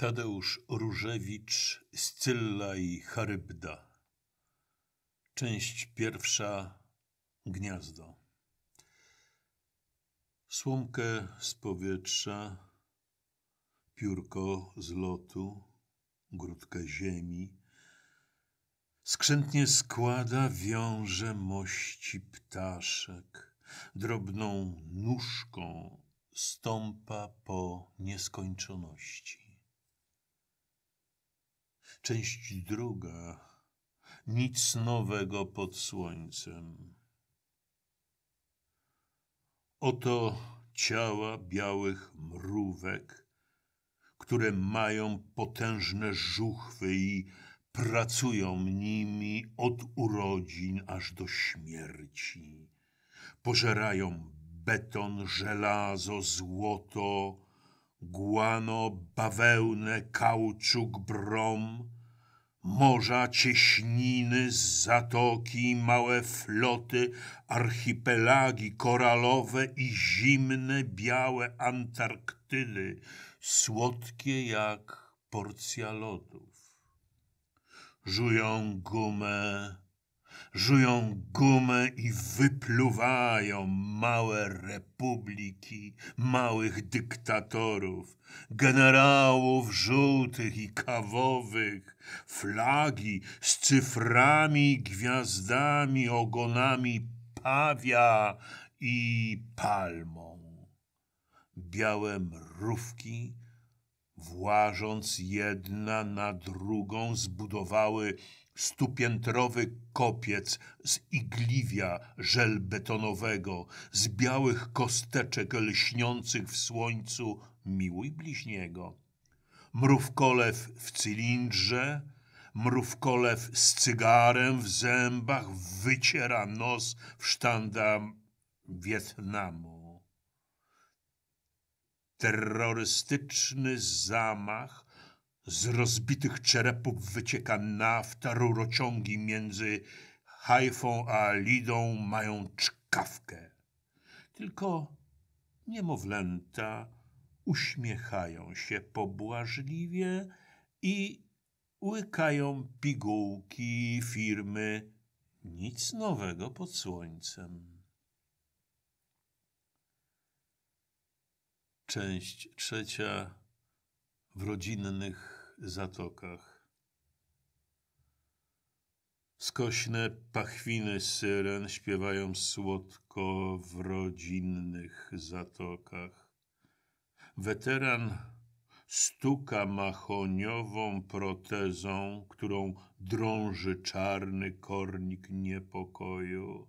Tadeusz Różewicz, Scylla i Charybda. Część pierwsza Gniazdo. Słomkę z powietrza, piórko z lotu, grudkę ziemi. Skrzętnie składa, wiąże mości ptaszek, drobną nóżką stąpa po nieskończoności Część druga. Nic nowego pod słońcem. Oto ciała białych mrówek, które mają potężne żuchwy i pracują nimi od urodzin aż do śmierci. Pożerają beton, żelazo, złoto, Guano, bawełnę, kauczuk, brom, morza, cieśniny, zatoki, małe floty, archipelagi koralowe i zimne, białe Antarktydy, słodkie jak porcja lodów. Żują gumę, Żują gumę i wypluwają małe republiki, małych dyktatorów, generałów żółtych i kawowych, flagi z cyframi, gwiazdami, ogonami pawia i palmą. Białe mrówki włażąc jedna na drugą, zbudowały stupiętrowy kopiec z igliwia żelbetonowego, z białych kosteczek lśniących w słońcu miłuj bliźniego. Mrówkolew w cylindrze, mrówkolew z cygarem w zębach wyciera nos w sztandar Wietnamu terrorystyczny zamach, z rozbitych czerepów wycieka nafta, rurociągi między Hajfą a Lidą mają czkawkę. Tylko niemowlęta uśmiechają się pobłażliwie i łykają pigułki firmy. Nic nowego pod słońcem. Część trzecia w rodzinnych zatokach. Skośne pachwiny syren śpiewają słodko w rodzinnych zatokach. Weteran stuka machoniową protezą, którą drąży czarny kornik niepokoju.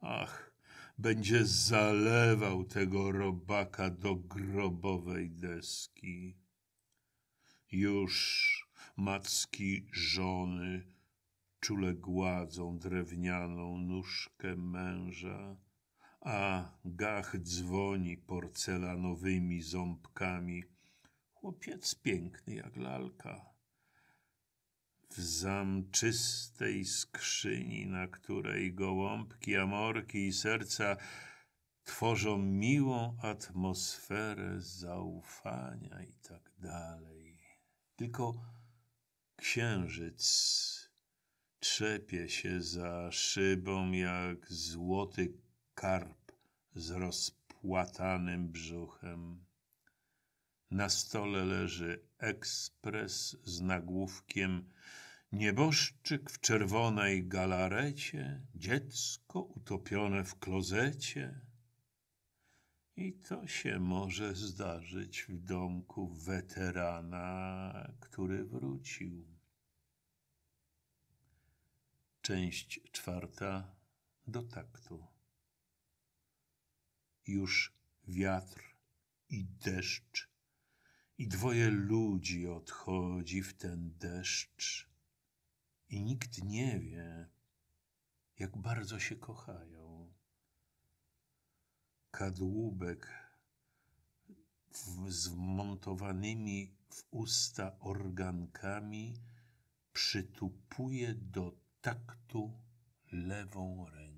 Ach, będzie zalewał tego robaka do grobowej deski. Już macki żony czule gładzą drewnianą nóżkę męża, a gach dzwoni porcelanowymi ząbkami. Chłopiec piękny jak lalka w zamczystej skrzyni, na której gołąbki, amorki i serca tworzą miłą atmosferę zaufania i tak dalej. Tylko księżyc trzepie się za szybą jak złoty karp z rozpłatanym brzuchem. Na stole leży ekspres z nagłówkiem Nieboszczyk w czerwonej galarecie, dziecko utopione w klozecie. I to się może zdarzyć w domku weterana, który wrócił. Część czwarta do taktu. Już wiatr i deszcz, i dwoje ludzi odchodzi w ten deszcz i nikt nie wie, jak bardzo się kochają. Kadłubek z wmontowanymi w usta organkami przytupuje do taktu lewą rękę.